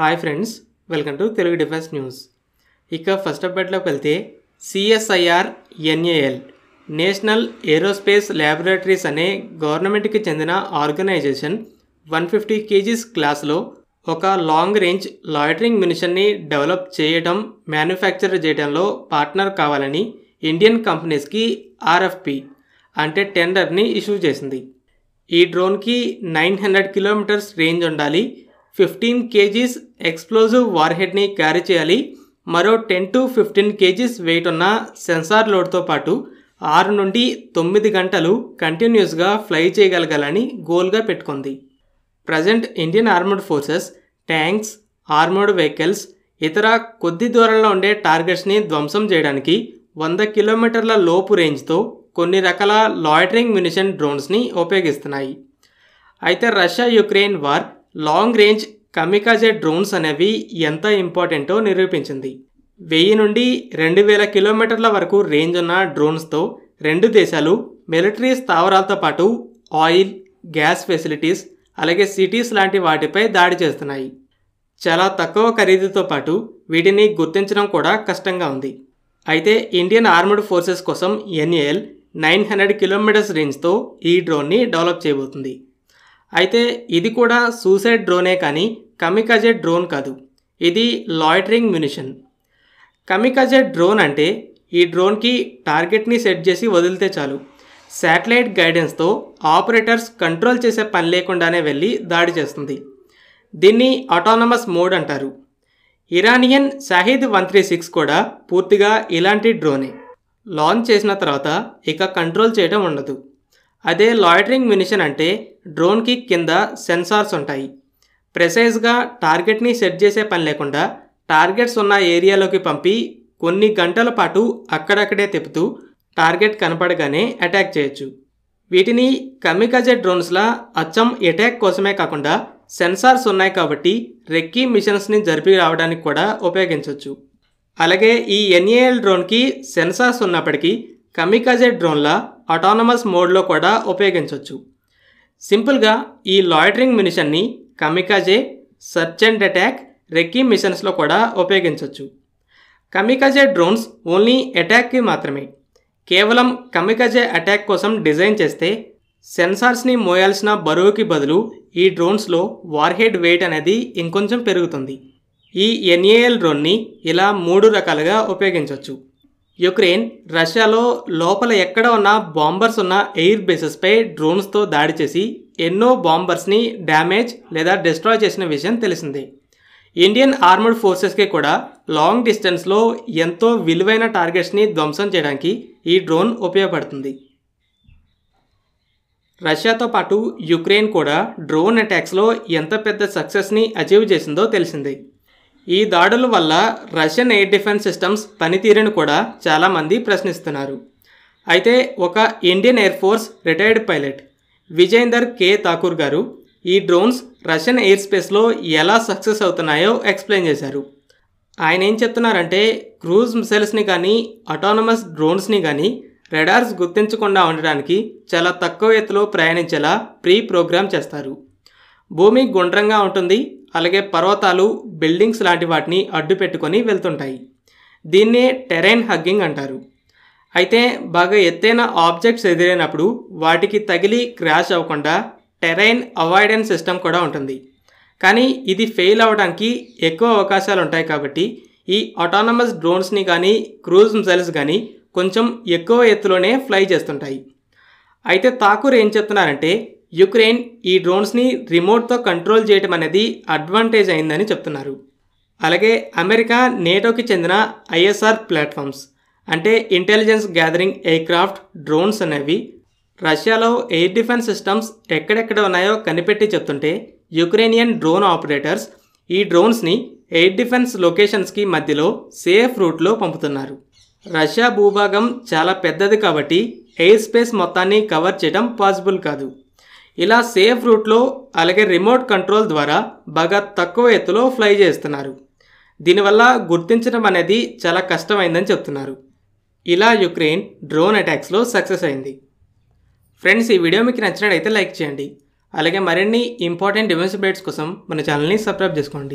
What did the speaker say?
hi friends welcome to Telugu defence news ఇక first అప్డేట్లోకి వెళ్తే CSIR NAL national aerospace laboratories అనే గవర్నమెంట్కి చెందిన ఆర్గనైజేషన్ వన్ ఫిఫ్టీ కేజీస్ క్లాస్లో ఒక లాంగ్ రేంజ్ లాయిటరింగ్ మిషన్ని డెవలప్ చేయడం మ్యానుఫ్యాక్చర్ చేయడంలో పార్ట్నర్ కావాలని ఇండియన్ కంపెనీస్కి ఆర్ఎఫ్పి అంటే టెండర్ని ఇష్యూ చేసింది ఈ డ్రోన్కి నైన్ హండ్రెడ్ కిలోమీటర్స్ రేంజ్ ఉండాలి ఫిఫ్టీన్ కేజీస్ ఎక్స్ప్లోజివ్ వార్హెడ్ని క్యారీ చేయాలి మరో ten to fifteen kgs weight ఉన్న సెన్సార్ లోడ్తో పాటు ఆరు నుండి తొమ్మిది గంటలు కంటిన్యూస్గా ఫ్లై చేయగలగాలని గోల్గా పెట్టుకుంది present Indian armoured forces tanks armoured vehicles ఇతర కొద్ది దూరంలో ఉండే టార్గెట్స్ని ధ్వంసం చేయడానికి వంద కిలోమీటర్ల లోపు రేంజ్తో కొన్ని రకాల లాయిటరింగ్ మ్యునిషన్ డ్రోన్స్ని ఉపయోగిస్తున్నాయి అయితే Russia Ukraine war long range kamikaze drones అనేవి ఎంత ఇంపార్టెంటో నిరూపించింది వెయ్యి నుండి రెండు వేల కిలోమీటర్ల వరకు రేంజ్ ఉన్న డ్రోన్స్తో రెండు దేశాలు మిలిటరీ స్థావరాలతో పాటు ఆయిల్ గ్యాస్ ఫెసిలిటీస్ అలాగే సిటీస్ లాంటి వాటిపై దాడి చేస్తున్నాయి చాలా తక్కువ ఖరీదుతో పాటు వీటిని గుర్తించడం కూడా కష్టంగా ఉంది అయితే ఇండియన్ ఆర్మడ్ ఫోర్సెస్ కోసం ఎన్ఏఎల్ నైన్ హండ్రెడ్ కిలోమీటర్స్ రేంజ్తో ఈ డ్రోన్ని డెవలప్ చేయబోతుంది అయితే ఇది కూడా సూసైడ్ డ్రోనే కానీ కమికజే డ్రోన్ కాదు ఇది లాయిటరింగ్ మ్యునిషన్ కమికజే డ్రోన్ అంటే ఈ డ్రోన్కి టార్గెట్ని సెట్ చేసి వదిలితే చాలు శాటిలైట్ గైడెన్స్తో ఆపరేటర్స్ కంట్రోల్ చేసే పని లేకుండానే వెళ్ళి దాడి చేస్తుంది దీన్ని ఆటోనమస్ మోడ్ అంటారు Iranian Shahed one three six కూడా పూర్తిగా ఇలాంటి డ్రోనే లాంచ్ చేసిన తర్వాత ఇక కంట్రోల్ చేయడం ఉండదు అదే లాయిటరింగ్ మినిషన్ అంటే డ్రోన్కి కింద సెన్సార్స్ ఉంటాయి ప్రెసైజ్గా టార్గెట్ని సెట్ చేసే పని లేకుండా టార్గెట్స్ ఉన్న ఏరియాలోకి పంపి కొన్ని గంటల పాటు అక్కడక్కడే తిప్పుతూ టార్గెట్ కనపడగానే అటాక్ చేయొచ్చు వీటిని కమికజే డ్రోన్స్లా అచ్చం అటాక్ కోసమే కాకుండా సెన్సార్స్ ఉన్నాయి కాబట్టి రెక్కీ మిషన్స్ని జరిపి రావడానికి కూడా ఉపయోగించవచ్చు అలాగే ఈ ఎన్ఏఎల్ డ్రోన్కి సెన్సార్స్ ఉన్నప్పటికీ కమికాజే డ్రోన్ల అటానమస్ మోడ్లో కూడా ఉపయోగించవచ్చు సింపుల్గా ఈ లాయిటరింగ్ మిషన్ని kamikaze search and attack recce మిషన్స్లో కూడా ఉపయోగించవచ్చు కమికాజే డ్రోన్స్ ఓన్లీ అటాక్కి మాత్రమే కేవలం కమికాజే అటాక్ కోసం డిజైన్ చేస్తే సెన్సార్స్ని మోయాల్సిన బరువుకి బదులు ఈ డ్రోన్స్లో వార్హెడ్ వెయిట్ అనేది ఇంకొంచెం పెరుగుతుంది ఈ ఎన్ఏఎల్ డ్రోన్ని ఇలా మూడు రకాలుగా ఉపయోగించవచ్చు యుక్రెయిన్ రష్యాలో లోపల ఎక్కడ ఉన్న బాంబర్స్ ఉన్న ఎయిర్ బేసెస్పై డ్రోన్స్తో దాడి చేసి ఎన్నో బాంబర్స్ని డ్యామేజ్ లేదా డిస్ట్రాయ్ చేసిన విషయం తెలిసింది ఇండియన్ ఆర్మర్డ్ ఫోర్సెస్కి కూడా లాంగ్ డిస్టెన్స్లో ఎంతో విలువైన టార్గెట్స్ని ధ్వంసం చేయడానికి ఈ డ్రోన్ ఉపయోగపడుతుంది రష్యాతో పాటు యుక్రెయిన్ కూడా డ్రోన్ అటాక్స్లో ఎంత పెద్ద సక్సెస్ని అచీవ్ చేసిందో తెలిసింది ఈ దాడుల వల్ల రష్యన్ ఎయిర్ డిఫెన్స్ సిస్టమ్స్ పనితీరును కూడా చాలామంది ప్రశ్నిస్తున్నారు అయితే ఒక Indian air force retired pilot Vijender K Thakur గారు ఈ డ్రోన్స్ రష్యన్ ఎయిర్ స్పేస్లో ఎలా సక్సెస్ అవుతున్నాయో ఎక్స్ప్లెయిన్ చేశారు ఆయన ఏం చెప్తున్నారంటే క్రూజ్ మిసైల్స్ని కానీ అటానమస్ డ్రోన్స్ని కానీ రెడార్స్ గుర్తించకుండా ఉండడానికి చాలా తక్కువ ఎత్తులో ప్రయాణించేలా ప్రీ ప్రోగ్రామ్ చేస్తారు భూమి గుండ్రంగా ఉంటుంది అలాగే పర్వతాలు బిల్డింగ్స్ లాంటి వాటిని అడ్డు పెట్టుకొని వెళ్తుంటాయి దీన్నే టెరైన్ హగ్గింగ్ అంటారు అయితే బాగా ఎత్తైన ఆబ్జెక్ట్స్ ఎదురైనప్పుడు వాటికి తగిలి క్రాష్ అవ్వకుండా టెరైన్ అవాయిడెన్స్ సిస్టమ్ కూడా ఉంటుంది కానీ ఇది ఫెయిల్ అవ్వడానికి ఎక్కువ అవకాశాలు ఉంటాయి కాబట్టి ఈ ఆటోనమస్ డ్రోన్స్ని కానీ క్రూజ్ మిసైల్స్ కానీ కొంచెం ఎక్కువ ఎత్తులోనే ఫ్లై చేస్తుంటాయి అయితే ఠాకూర్ ఏం చెప్తున్నారంటే యుక్రెయిన్ ఈ డ్రోన్స్ని రిమోట్తో కంట్రోల్ చేయటం అనేది అడ్వాంటేజ్ అయిందని చెప్తున్నారు అలాగే అమెరికా నేటోకి చెందిన ఐఎస్ఆర్ ప్లాట్ఫామ్స్ అంటే ఇంటెలిజెన్స్ గ్యాదరింగ్ ఎయిర్క్రాఫ్ట్ డ్రోన్స్ అనేవి రష్యాలో ఎయిర్ డిఫెన్స్ సిస్టమ్స్ ఎక్కడెక్కడ ఉన్నాయో కనిపెట్టి చెప్తుంటే యుక్రెయినియన్ డ్రోన్ ఆపరేటర్స్ ఈ డ్రోన్స్ని ఎయిర్ డిఫెన్స్ లొకేషన్స్కి మధ్యలో సేఫ్ రూట్లో పంపుతున్నారు రష్యా భూభాగం చాలా పెద్దది కాబట్టి ఎయిర్ స్పేస్ మొత్తాన్ని కవర్ చేయడం పాసిబుల్ కాదు ఇలా సేఫ్ రూట్లో అలాగే రిమోట్ కంట్రోల్ ద్వారా బాగా తక్కువ ఎత్తులో ఫ్లై చేస్తున్నారు దీనివల్ల గుర్తించడం అనేది చాలా కష్టమైందని చెప్తున్నారు ఇలా యుక్రెయిన్ డ్రోన్ అటాక్స్లో సక్సెస్ అయింది ఫ్రెండ్స్ ఈ వీడియో మీకు నచ్చినట్టయితే లైక్ చేయండి అలాగే మరిన్ని ఇంపార్టెంట్ డివెన్స్ బ్రేట్స్ కోసం మన ఛానల్ని సబ్స్క్రైబ్ చేసుకోండి